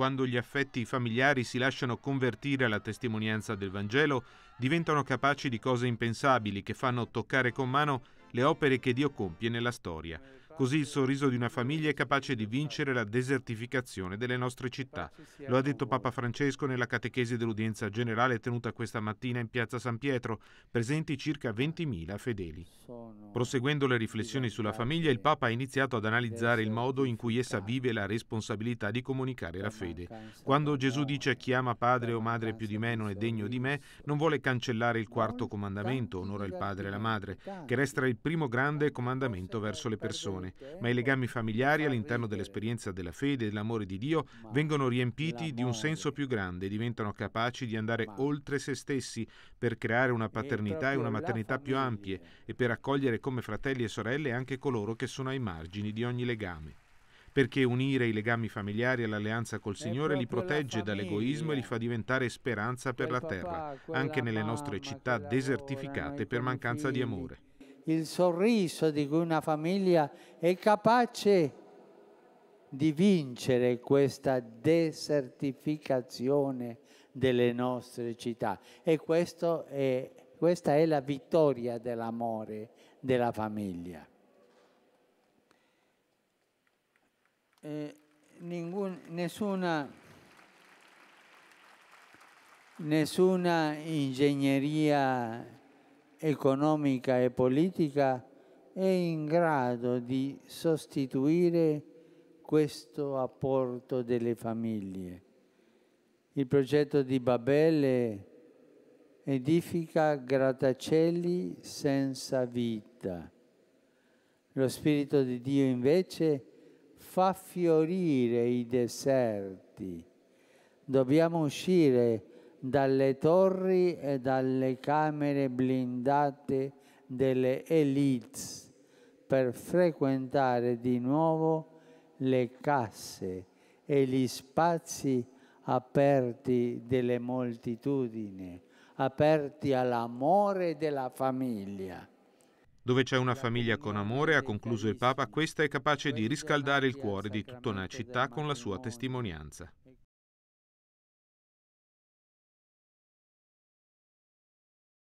quando gli affetti familiari si lasciano convertire alla testimonianza del Vangelo, diventano capaci di cose impensabili che fanno toccare con mano le opere che Dio compie nella storia. Così il sorriso di una famiglia è capace di vincere la desertificazione delle nostre città. Lo ha detto Papa Francesco nella catechesi dell'udienza generale tenuta questa mattina in piazza San Pietro, presenti circa 20.000 fedeli. Proseguendo le riflessioni sulla famiglia, il Papa ha iniziato ad analizzare il modo in cui essa vive la responsabilità di comunicare la fede. Quando Gesù dice chi ama padre o madre più di me non è degno di me, non vuole cancellare il quarto comandamento, onora il padre e la madre, che resta il primo grande comandamento verso le persone essere, ma i legami familiari all'interno dell'esperienza della fede e dell'amore di Dio vengono riempiti di un senso più grande, diventano capaci di andare oltre se stessi per creare una paternità e una maternità più ampie e per accogliere come fratelli e sorelle anche coloro che sono ai margini di ogni legame perché unire i legami familiari all'alleanza col Signore li protegge dall'egoismo e li fa diventare speranza per la terra, anche nelle nostre città desertificate per mancanza di amore il sorriso di cui una famiglia è capace di vincere questa desertificazione delle nostre città. E è, questa è la vittoria dell'amore della famiglia. Eh, ningun, nessuna, nessuna ingegneria economica e politica è in grado di sostituire questo apporto delle famiglie. Il progetto di Babele edifica grattacieli senza vita. Lo Spirito di Dio invece fa fiorire i deserti. Dobbiamo uscire dalle torri e dalle camere blindate delle elites per frequentare di nuovo le casse e gli spazi aperti delle moltitudini, aperti all'amore della famiglia. Dove c'è una famiglia con amore, ha concluso il Papa, questa è capace di riscaldare il cuore di tutta una città con la sua testimonianza.